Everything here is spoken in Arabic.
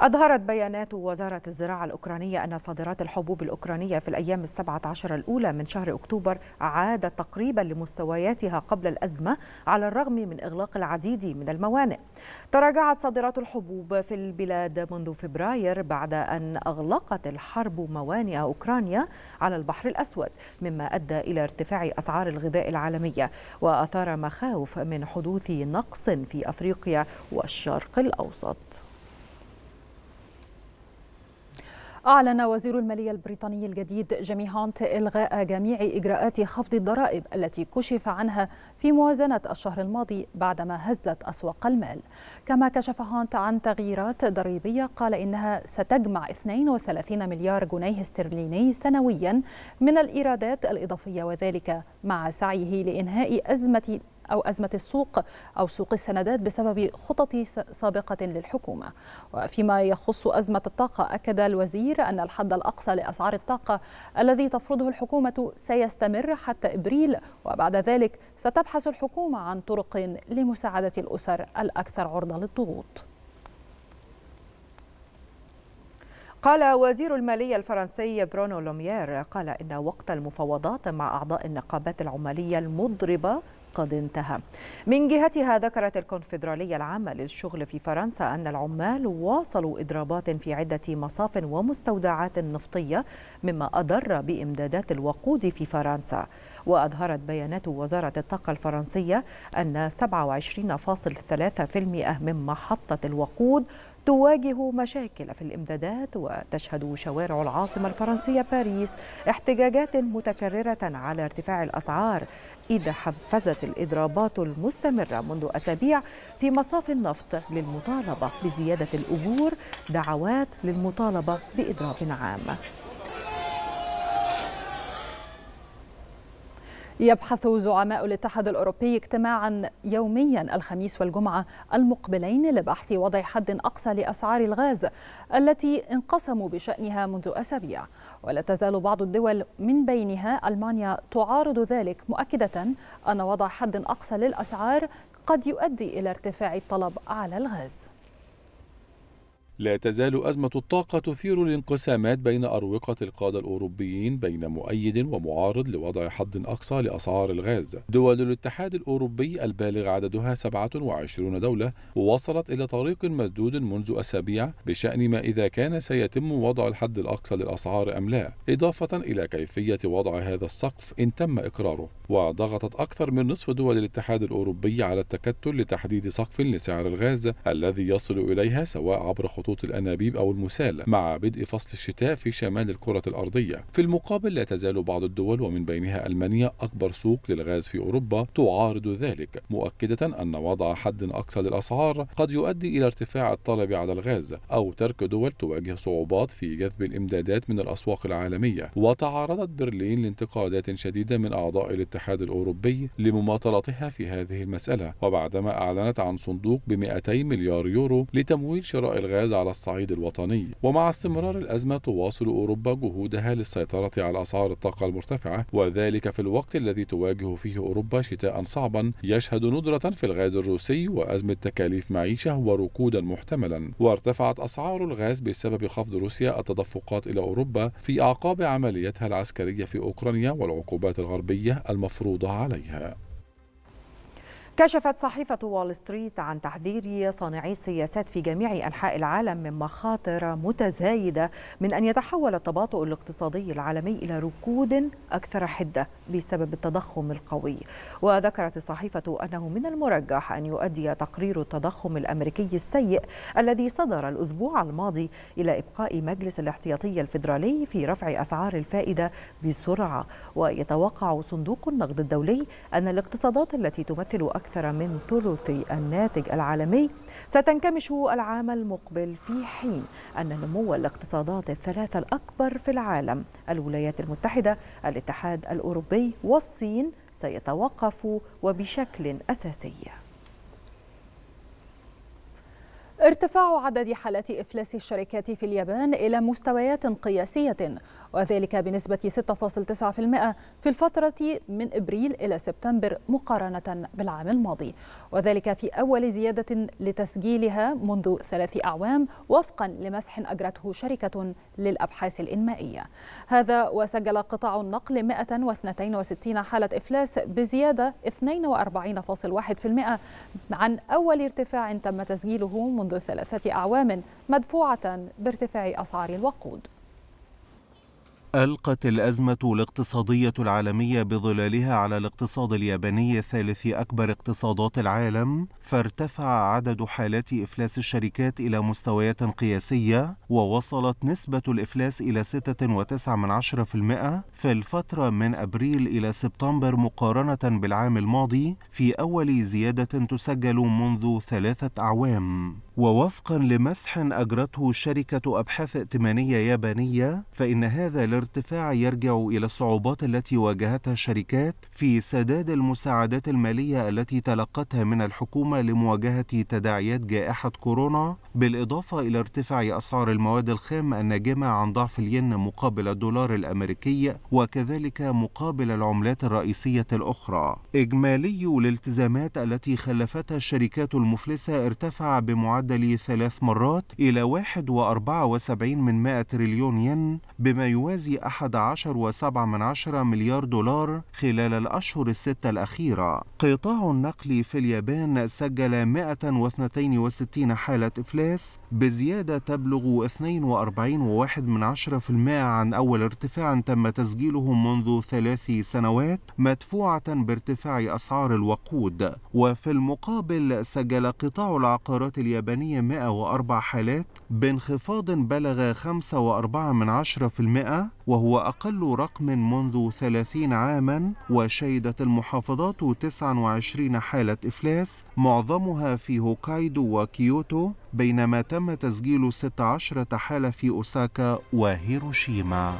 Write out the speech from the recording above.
أظهرت بيانات وزارة الزراعة الأوكرانية أن صادرات الحبوب الأوكرانية في الأيام السبعة عشر الأولى من شهر أكتوبر عادت تقريبا لمستوياتها قبل الأزمة على الرغم من إغلاق العديد من الموانئ تراجعت صادرات الحبوب في البلاد منذ فبراير بعد أن أغلقت الحرب موانئ أوكرانيا على البحر الأسود مما أدى إلى ارتفاع أسعار الغذاء العالمية وأثار مخاوف من حدوث نقص في أفريقيا والشرق الأوسط أعلن وزير المالية البريطاني الجديد جيمي هانت إلغاء جميع إجراءات خفض الضرائب التي كشف عنها في موازنة الشهر الماضي بعدما هزت أسواق المال كما كشف هانت عن تغييرات ضريبية قال إنها ستجمع 32 مليار جنيه استرليني سنويا من الإيرادات الإضافية وذلك مع سعيه لإنهاء أزمة أو أزمة السوق أو سوق السندات بسبب خطط سابقة للحكومة وفيما يخص أزمة الطاقة أكد الوزير أن الحد الأقصى لأسعار الطاقة الذي تفرضه الحكومة سيستمر حتى إبريل وبعد ذلك ستبحث الحكومة عن طرق لمساعدة الأسر الأكثر عرضة للضغوط قال وزير المالية الفرنسي برونو لوميير قال إن وقت المفاوضات مع أعضاء النقابات العمالية المضربة قد انتهى من جهتها ذكرت الكونفدرالية العامة للشغل في فرنسا أن العمال واصلوا إضرابات في عدة مصاف ومستودعات نفطية مما أضر بإمدادات الوقود في فرنسا وأظهرت بيانات وزارة الطاقة الفرنسية أن 27.3% من محطة الوقود تواجه مشاكل في الامدادات وتشهد شوارع العاصمة الفرنسية باريس احتجاجات متكررة على ارتفاع الأسعار إذا حفزت الإضرابات المستمرة منذ أسابيع في مصاف النفط للمطالبة بزيادة الأجور دعوات للمطالبة بإضراب عام يبحث زعماء الاتحاد الأوروبي اجتماعا يوميا الخميس والجمعة المقبلين لبحث وضع حد أقصى لأسعار الغاز التي انقسموا بشأنها منذ أسابيع ولا تزال بعض الدول من بينها ألمانيا تعارض ذلك مؤكدة أن وضع حد أقصى للأسعار قد يؤدي إلى ارتفاع الطلب على الغاز لا تزال أزمة الطاقة تثير الانقسامات بين أروقة القادة الأوروبيين بين مؤيد ومعارض لوضع حد أقصى لأسعار الغاز. دول الاتحاد الأوروبي البالغ عددها 27 دولة وصلت إلى طريق مسدود منذ أسابيع بشأن ما إذا كان سيتم وضع الحد الأقصى للأسعار أم لا، إضافة إلى كيفية وضع هذا السقف إن تم إقراره. وضغطت أكثر من نصف دول الاتحاد الأوروبي على التكتل لتحديد سقف لسعر الغاز الذي يصل إليها سواء عبر خطوط الأنابيب أو المسال مع بدء فصل الشتاء في شمال الكرة الأرضية في المقابل لا تزال بعض الدول ومن بينها ألمانيا أكبر سوق للغاز في أوروبا تعارض ذلك مؤكدة أن وضع حد أقصى للأسعار قد يؤدي إلى ارتفاع الطلب على الغاز أو ترك دول تواجه صعوبات في جذب الإمدادات من الأسواق العالمية وتعرضت برلين لانتقادات شديدة من أعضاء الاتحاد الاتحاد الأوروبي لمماطلتها في هذه المسألة وبعدما أعلنت عن صندوق ب 200 مليار يورو لتمويل شراء الغاز على الصعيد الوطني ومع استمرار الأزمة تواصل أوروبا جهودها للسيطرة على أسعار الطاقة المرتفعة وذلك في الوقت الذي تواجه فيه أوروبا شتاء صعبا يشهد ندرة في الغاز الروسي وأزمة تكاليف معيشة وركودا محتملا وارتفعت أسعار الغاز بسبب خفض روسيا التدفقات إلى أوروبا في أعقاب عمليتها العسكرية في أوكرانيا والعقوبات الغربية المفروضة المفروضة عليها كشفت صحيفة وول ستريت عن تحذير صانعي السياسات في جميع أنحاء العالم من مخاطر متزايدة من أن يتحول التباطؤ الاقتصادي العالمي إلى ركود أكثر حدة بسبب التضخم القوي وذكرت الصحيفة أنه من المرجح أن يؤدي تقرير التضخم الأمريكي السيء الذي صدر الأسبوع الماضي إلى إبقاء مجلس الاحتياطي الفيدرالي في رفع أسعار الفائدة بسرعة ويتوقع صندوق النقد الدولي أن الاقتصادات التي تمثل أكثر أكثر من ثلث الناتج العالمي ستنكمش العام المقبل في حين أن نمو الاقتصادات الثلاثة الأكبر في العالم الولايات المتحدة الاتحاد الأوروبي والصين سيتوقف وبشكل أساسي ارتفاع عدد حالات إفلاس الشركات في اليابان إلى مستويات قياسية وذلك بنسبة 6.9% في الفترة من إبريل إلى سبتمبر مقارنة بالعام الماضي وذلك في أول زيادة لتسجيلها منذ ثلاث أعوام وفقا لمسح أجرته شركة للأبحاث الإنمائية هذا وسجل قطاع النقل 162 حالة إفلاس بزيادة 42.1% عن أول ارتفاع تم تسجيله منذ منذ ثلاثة أعوام مدفوعة بارتفاع أسعار الوقود ألقت الأزمة الاقتصادية العالمية بظلالها على الاقتصاد الياباني ثالث أكبر اقتصادات العالم، فارتفع عدد حالات إفلاس الشركات إلى مستويات قياسية، ووصلت نسبة الإفلاس إلى 6.9% في الفترة من أبريل إلى سبتمبر مقارنة بالعام الماضي، في أول زيادة تسجل منذ ثلاثة أعوام. ووفقا لمسح أجرته شركة أبحاث ائتمانية يابانية فإن هذا الارتفاع يرجع إلى الصعوبات التي واجهتها الشركات في سداد المساعدات المالية التي تلقتها من الحكومة لمواجهة تداعيات جائحة كورونا بالإضافة إلى ارتفاع أسعار المواد الخام الناجمة عن ضعف الين مقابل الدولار الأمريكي وكذلك مقابل العملات الرئيسية الأخرى إجمالي الالتزامات التي خلفتها الشركات المفلسة ارتفع بمعدل المعدل ثلاث مرات إلى 1.74 من 100 تريليون ين بما يوازي 11.7 مليار دولار خلال الأشهر الستة الأخيرة قطاع النقل في اليابان سجل 162 حالة إفلاس بزيادة تبلغ 42.1% عن أول ارتفاع تم تسجيله منذ ثلاث سنوات مدفوعة بارتفاع أسعار الوقود وفي المقابل سجل قطاع العقارات الياباني اليابانية 104 حالات بانخفاض بلغ 5.4% وهو أقل رقم منذ 30 عاما وشهدت المحافظات 29 حالة إفلاس معظمها في هوكايدو وكيوتو بينما تم تسجيل 16 حالة في أوساكا وهيروشيما